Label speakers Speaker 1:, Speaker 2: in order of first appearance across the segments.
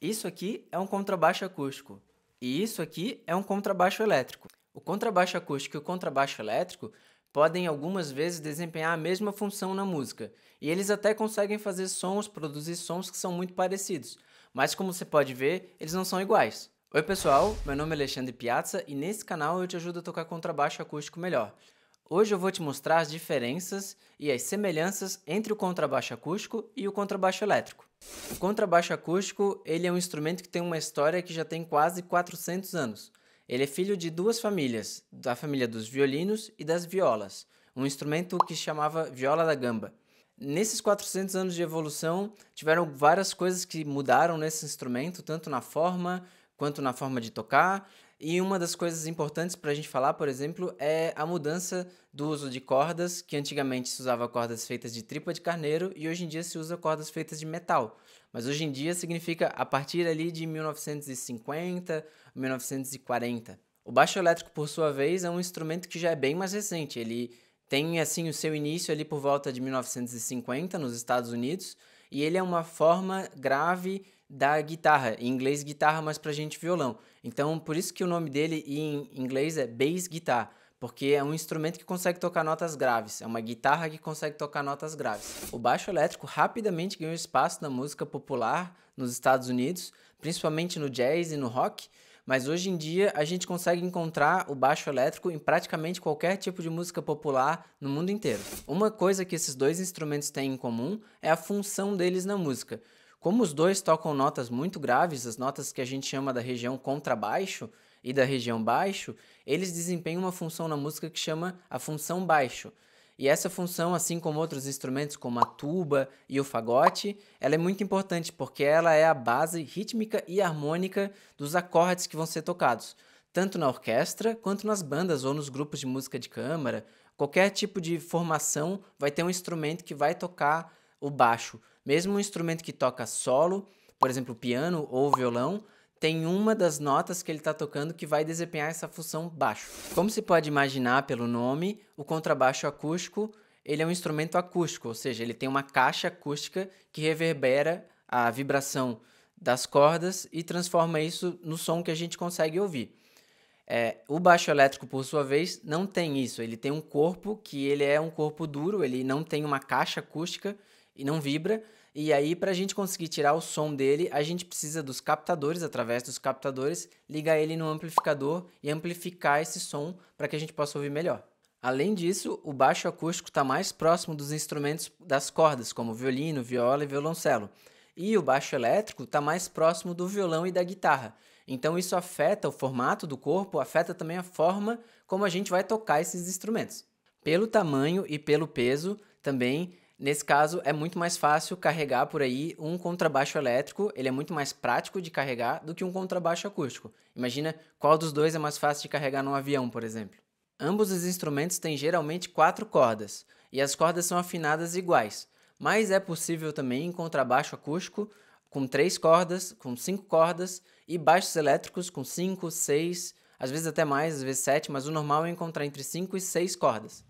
Speaker 1: Isso aqui é um contrabaixo acústico. E isso aqui é um contrabaixo elétrico. O contrabaixo acústico e o contrabaixo elétrico podem algumas vezes desempenhar a mesma função na música, e eles até conseguem fazer sons, produzir sons que são muito parecidos, mas como você pode ver, eles não são iguais. Oi pessoal, meu nome é Alexandre Piazza e nesse canal eu te ajudo a tocar contrabaixo acústico melhor. Hoje eu vou te mostrar as diferenças e as semelhanças entre o contrabaixo acústico e o contrabaixo elétrico. O contrabaixo acústico ele é um instrumento que tem uma história que já tem quase 400 anos. Ele é filho de duas famílias, da família dos violinos e das violas, um instrumento que se chamava viola da gamba. Nesses 400 anos de evolução, tiveram várias coisas que mudaram nesse instrumento, tanto na forma quanto na forma de tocar. E uma das coisas importantes para a gente falar, por exemplo, é a mudança do uso de cordas, que antigamente se usava cordas feitas de tripa de carneiro e hoje em dia se usa cordas feitas de metal. Mas hoje em dia significa a partir ali de 1950, 1940. O baixo elétrico, por sua vez, é um instrumento que já é bem mais recente. Ele tem assim o seu início ali por volta de 1950 nos Estados Unidos e ele é uma forma grave da guitarra. Em inglês, guitarra, mas pra gente, violão. Então, por isso que o nome dele em inglês é bass guitar, porque é um instrumento que consegue tocar notas graves, é uma guitarra que consegue tocar notas graves. O baixo elétrico rapidamente ganhou espaço na música popular nos Estados Unidos, principalmente no jazz e no rock, mas hoje em dia a gente consegue encontrar o baixo elétrico em praticamente qualquer tipo de música popular no mundo inteiro. Uma coisa que esses dois instrumentos têm em comum é a função deles na música. Como os dois tocam notas muito graves, as notas que a gente chama da região contrabaixo e da região baixo, eles desempenham uma função na música que chama a função baixo. E essa função, assim como outros instrumentos como a tuba e o fagote, ela é muito importante porque ela é a base rítmica e harmônica dos acordes que vão ser tocados, tanto na orquestra quanto nas bandas ou nos grupos de música de câmara. Qualquer tipo de formação vai ter um instrumento que vai tocar o baixo. Mesmo um instrumento que toca solo, por exemplo, piano ou violão, tem uma das notas que ele está tocando que vai desempenhar essa função baixo. Como se pode imaginar pelo nome, o contrabaixo acústico ele é um instrumento acústico, ou seja, ele tem uma caixa acústica que reverbera a vibração das cordas e transforma isso no som que a gente consegue ouvir. É, o baixo elétrico, por sua vez, não tem isso. Ele tem um corpo que ele é um corpo duro, ele não tem uma caixa acústica e não vibra. E aí, para a gente conseguir tirar o som dele, a gente precisa dos captadores, através dos captadores, ligar ele no amplificador e amplificar esse som para que a gente possa ouvir melhor. Além disso, o baixo acústico está mais próximo dos instrumentos das cordas, como violino, viola e violoncelo. E o baixo elétrico está mais próximo do violão e da guitarra. Então isso afeta o formato do corpo, afeta também a forma como a gente vai tocar esses instrumentos. Pelo tamanho e pelo peso, também Nesse caso, é muito mais fácil carregar por aí um contrabaixo elétrico, ele é muito mais prático de carregar do que um contrabaixo acústico. Imagina qual dos dois é mais fácil de carregar num avião, por exemplo. Ambos os instrumentos têm geralmente quatro cordas, e as cordas são afinadas iguais, mas é possível também em contrabaixo acústico com três cordas, com cinco cordas, e baixos elétricos com cinco, seis, às vezes até mais, às vezes sete, mas o normal é encontrar entre cinco e seis cordas.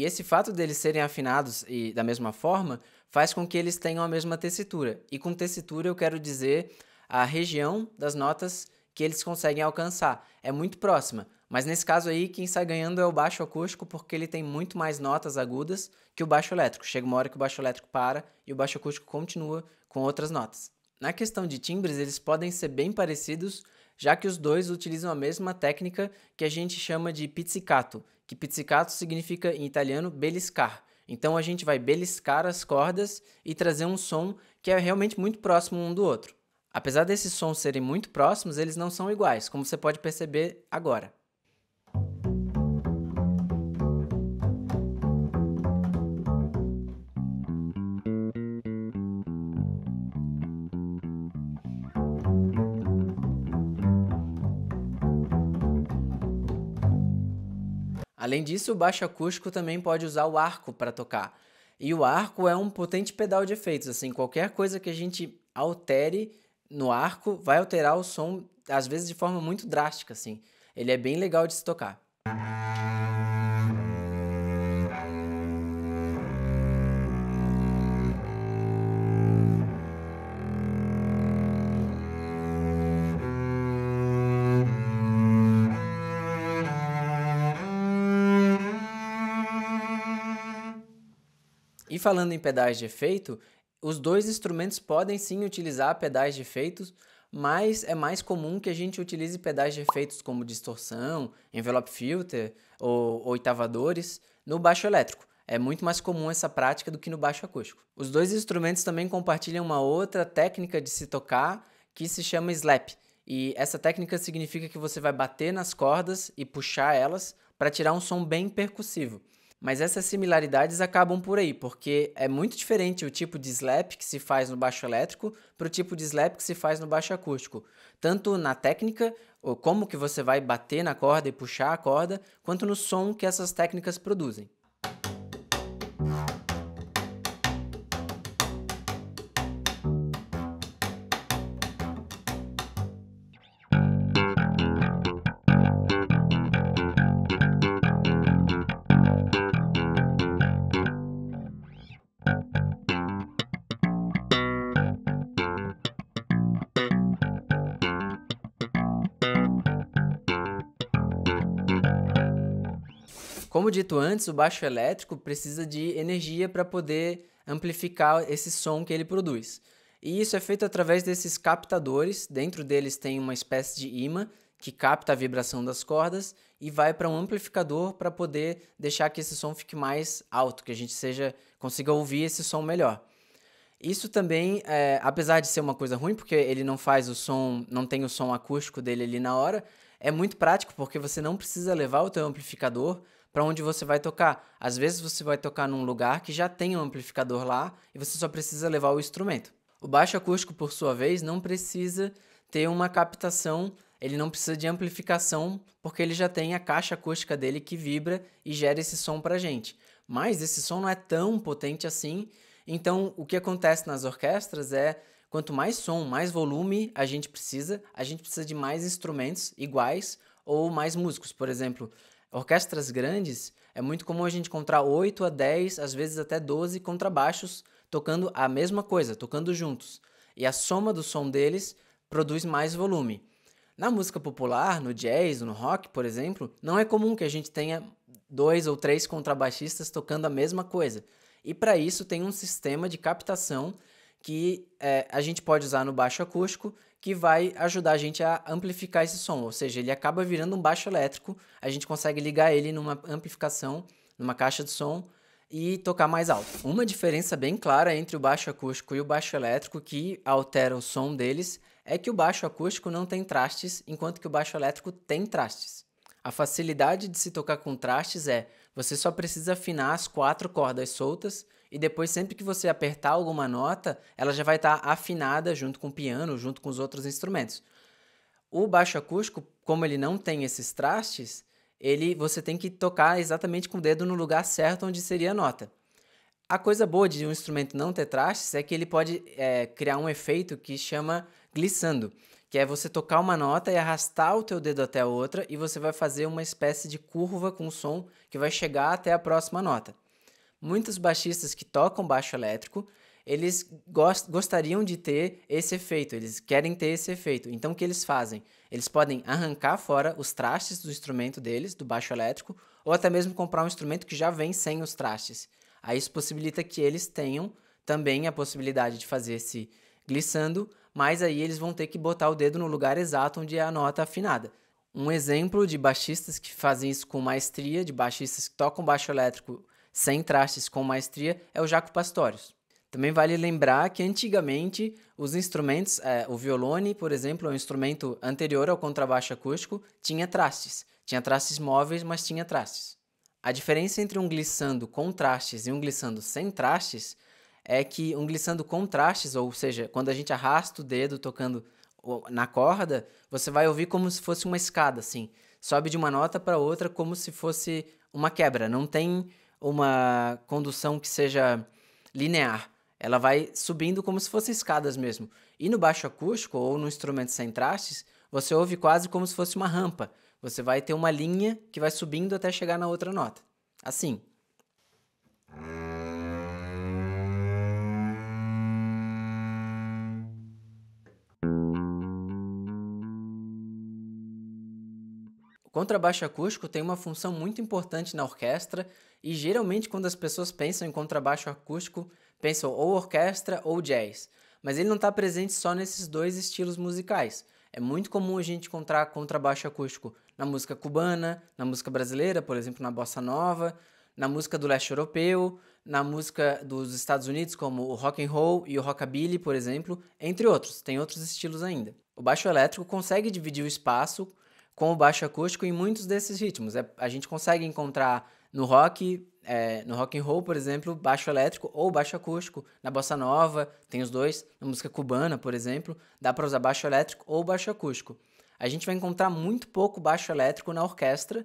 Speaker 1: E esse fato deles serem afinados e da mesma forma faz com que eles tenham a mesma tessitura. E com tessitura eu quero dizer a região das notas que eles conseguem alcançar. É muito próxima. Mas nesse caso aí, quem sai ganhando é o baixo acústico, porque ele tem muito mais notas agudas que o baixo elétrico. Chega uma hora que o baixo elétrico para e o baixo acústico continua com outras notas. Na questão de timbres, eles podem ser bem parecidos, já que os dois utilizam a mesma técnica que a gente chama de pizzicato, que pizzicato significa em italiano beliscar. Então a gente vai beliscar as cordas e trazer um som que é realmente muito próximo um do outro. Apesar desses sons serem muito próximos, eles não são iguais, como você pode perceber agora. Além disso, o baixo acústico também pode usar o arco para tocar. E o arco é um potente pedal de efeitos, assim, qualquer coisa que a gente altere no arco vai alterar o som, às vezes de forma muito drástica, assim. Ele é bem legal de se tocar. E falando em pedais de efeito, os dois instrumentos podem sim utilizar pedais de efeitos, mas é mais comum que a gente utilize pedais de efeitos como distorção, envelope filter ou oitavadores no baixo elétrico. É muito mais comum essa prática do que no baixo acústico. Os dois instrumentos também compartilham uma outra técnica de se tocar que se chama slap. E essa técnica significa que você vai bater nas cordas e puxar elas para tirar um som bem percussivo. Mas essas similaridades acabam por aí, porque é muito diferente o tipo de slap que se faz no baixo elétrico para o tipo de slap que se faz no baixo acústico, tanto na técnica, ou como que você vai bater na corda e puxar a corda, quanto no som que essas técnicas produzem. como dito antes, o baixo elétrico precisa de energia para poder amplificar esse som que ele produz. E isso é feito através desses captadores, dentro deles tem uma espécie de imã que capta a vibração das cordas e vai para um amplificador para poder deixar que esse som fique mais alto, que a gente seja consiga ouvir esse som melhor. Isso também, é, apesar de ser uma coisa ruim, porque ele não faz o som, não tem o som acústico dele ali na hora, é muito prático porque você não precisa levar o teu amplificador para onde você vai tocar. Às vezes você vai tocar num lugar que já tem um amplificador lá e você só precisa levar o instrumento. O baixo acústico, por sua vez, não precisa ter uma captação, ele não precisa de amplificação, porque ele já tem a caixa acústica dele que vibra e gera esse som a gente. Mas esse som não é tão potente assim, então o que acontece nas orquestras é quanto mais som, mais volume a gente precisa, a gente precisa de mais instrumentos iguais ou mais músicos. Por exemplo, Orquestras grandes é muito comum a gente encontrar 8 a 10, às vezes até 12 contrabaixos tocando a mesma coisa, tocando juntos. E a soma do som deles produz mais volume. Na música popular, no jazz, no rock, por exemplo, não é comum que a gente tenha dois ou três contrabaixistas tocando a mesma coisa. E para isso tem um sistema de captação que é, a gente pode usar no baixo acústico que vai ajudar a gente a amplificar esse som, ou seja, ele acaba virando um baixo elétrico, a gente consegue ligar ele numa amplificação, numa caixa de som e tocar mais alto. Uma diferença bem clara entre o baixo acústico e o baixo elétrico que altera o som deles é que o baixo acústico não tem trastes, enquanto que o baixo elétrico tem trastes. A facilidade de se tocar com trastes é você só precisa afinar as quatro cordas soltas e depois sempre que você apertar alguma nota, ela já vai estar tá afinada junto com o piano, junto com os outros instrumentos. O baixo acústico, como ele não tem esses trastes, ele você tem que tocar exatamente com o dedo no lugar certo onde seria a nota. A coisa boa de um instrumento não ter trastes é que ele pode é, criar um efeito que chama glissando, que é você tocar uma nota e arrastar o teu dedo até a outra e você vai fazer uma espécie de curva com o som que vai chegar até a próxima nota. Muitos baixistas que tocam baixo elétrico, eles gost gostariam de ter esse efeito, eles querem ter esse efeito. Então o que eles fazem? Eles podem arrancar fora os trastes do instrumento deles, do baixo elétrico, ou até mesmo comprar um instrumento que já vem sem os trastes. Aí isso possibilita que eles tenham também a possibilidade de fazer esse glissando, mas aí eles vão ter que botar o dedo no lugar exato onde é a nota afinada. Um exemplo de baixistas que fazem isso com maestria, de baixistas que tocam baixo elétrico sem trastes com maestria é o Jaco Pastorius. Também vale lembrar que antigamente os instrumentos, é, o violone, por exemplo, é um instrumento anterior ao contrabaixo acústico, tinha trastes. Tinha trastes móveis, mas tinha trastes. A diferença entre um glissando com trastes e um glissando sem trastes é que um glissando com trastes, ou seja, quando a gente arrasta o dedo tocando na corda, você vai ouvir como se fosse uma escada, assim. Sobe de uma nota para outra como se fosse uma quebra. Não tem uma condução que seja linear. Ela vai subindo como se fossem escadas mesmo. E no baixo acústico ou no instrumento sem trastes, você ouve quase como se fosse uma rampa. Você vai ter uma linha que vai subindo até chegar na outra nota. Assim. Contrabaixo acústico tem uma função muito importante na orquestra e geralmente quando as pessoas pensam em contrabaixo acústico, pensam ou orquestra ou jazz, mas ele não está presente só nesses dois estilos musicais. É muito comum a gente encontrar contrabaixo acústico na música cubana, na música brasileira, por exemplo, na bossa nova, na música do leste europeu, na música dos Estados Unidos, como o rock and roll e o rockabilly, por exemplo, entre outros. Tem outros estilos ainda. O baixo elétrico consegue dividir o espaço com o baixo acústico em muitos desses ritmos. É, a gente consegue encontrar no rock, é, no rock and roll, por exemplo, baixo elétrico ou baixo acústico. Na bossa nova tem os dois. Na música cubana, por exemplo, dá para usar baixo elétrico ou baixo acústico. A gente vai encontrar muito pouco baixo elétrico na orquestra.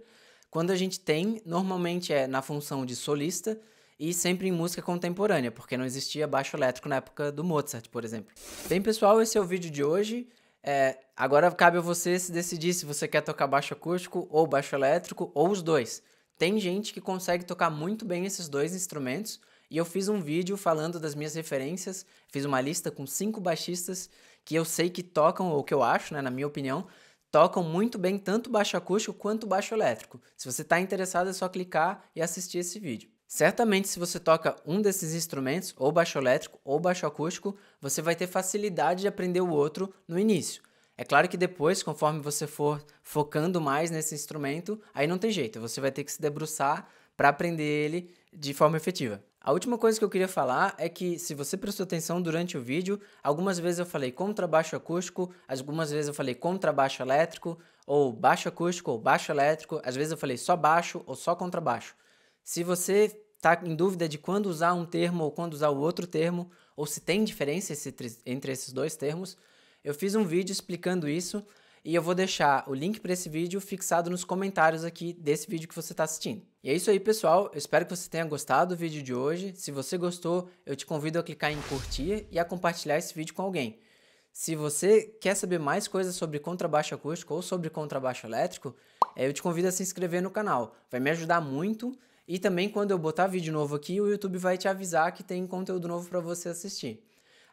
Speaker 1: Quando a gente tem, normalmente é na função de solista e sempre em música contemporânea, porque não existia baixo elétrico na época do Mozart, por exemplo. Bem, pessoal, esse é o vídeo de hoje. É, agora cabe a você se decidir se você quer tocar baixo acústico ou baixo elétrico ou os dois. Tem gente que consegue tocar muito bem esses dois instrumentos e eu fiz um vídeo falando das minhas referências, fiz uma lista com cinco baixistas que eu sei que tocam, ou que eu acho, né, na minha opinião, tocam muito bem tanto baixo acústico quanto baixo elétrico. Se você está interessado é só clicar e assistir esse vídeo. Certamente, se você toca um desses instrumentos, ou baixo elétrico ou baixo acústico, você vai ter facilidade de aprender o outro no início. É claro que depois, conforme você for focando mais nesse instrumento, aí não tem jeito, você vai ter que se debruçar para aprender ele de forma efetiva. A última coisa que eu queria falar é que, se você prestou atenção durante o vídeo, algumas vezes eu falei contrabaixo acústico, algumas vezes eu falei contrabaixo elétrico, ou baixo acústico ou baixo elétrico, às vezes eu falei só baixo ou só contrabaixo. Se você está em dúvida de quando usar um termo ou quando usar o outro termo, ou se tem diferença entre esses dois termos, eu fiz um vídeo explicando isso e eu vou deixar o link para esse vídeo fixado nos comentários aqui desse vídeo que você está assistindo. E é isso aí, pessoal. Eu espero que você tenha gostado do vídeo de hoje. Se você gostou, eu te convido a clicar em curtir e a compartilhar esse vídeo com alguém. Se você quer saber mais coisas sobre contrabaixo acústico ou sobre contrabaixo elétrico, eh, eu te convido a se inscrever no canal. Vai me ajudar muito e também quando eu botar vídeo novo aqui, o YouTube vai te avisar que tem conteúdo novo para você assistir.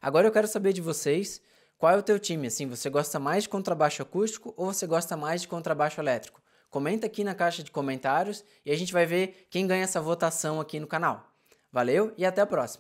Speaker 1: Agora eu quero saber de vocês, qual é o teu time? Assim, você gosta mais de contrabaixo acústico ou você gosta mais de contrabaixo elétrico? Comenta aqui na caixa de comentários e a gente vai ver quem ganha essa votação aqui no canal. Valeu e até a próxima.